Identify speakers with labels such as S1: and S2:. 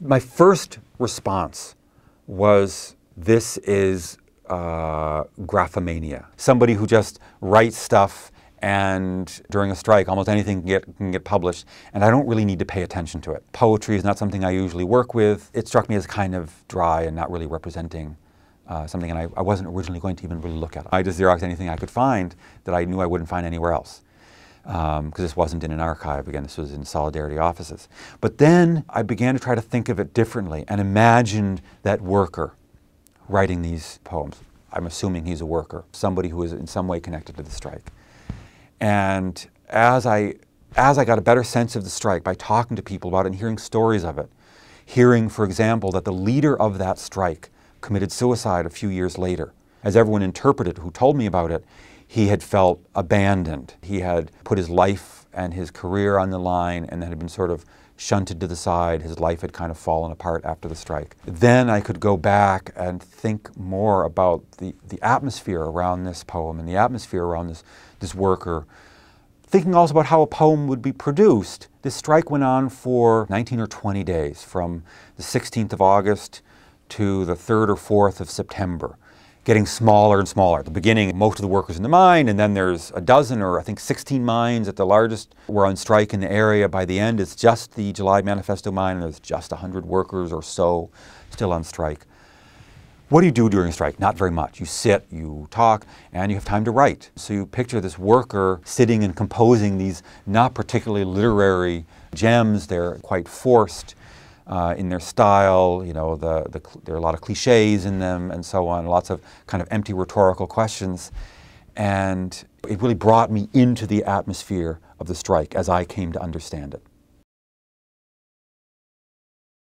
S1: my first response was this is uh, graphomania, somebody who just writes stuff and during a strike almost anything can get, can get published and I don't really need to pay attention to it. Poetry is not something I usually work with. It struck me as kind of dry and not really representing uh, something and I, I wasn't originally going to even really look at it. I just Xeroxed anything I could find that I knew I wouldn't find anywhere else because um, this wasn't in an archive. Again, this was in Solidarity offices. But then I began to try to think of it differently and imagined that worker writing these poems. I'm assuming he's a worker, somebody who is in some way connected to the strike. And as I, as I got a better sense of the strike by talking to people about it and hearing stories of it, hearing, for example, that the leader of that strike committed suicide a few years later as everyone interpreted who told me about it, he had felt abandoned. He had put his life and his career on the line and had been sort of shunted to the side. His life had kind of fallen apart after the strike. Then I could go back and think more about the, the atmosphere around this poem and the atmosphere around this, this worker. Thinking also about how a poem would be produced. This strike went on for 19 or 20 days, from the 16th of August to the 3rd or 4th of September getting smaller and smaller. At the beginning, most of the workers in the mine, and then there's a dozen or I think 16 mines at the largest were on strike in the area. By the end, it's just the July Manifesto mine, and there's just 100 workers or so still on strike. What do you do during a strike? Not very much. You sit, you talk, and you have time to write. So you picture this worker sitting and composing these not particularly literary gems. They're quite forced uh, in their style. You know, the, the, there are a lot of cliches in them and so on, lots of kind of empty rhetorical questions. And it really brought me into the atmosphere of the strike as I came to understand it.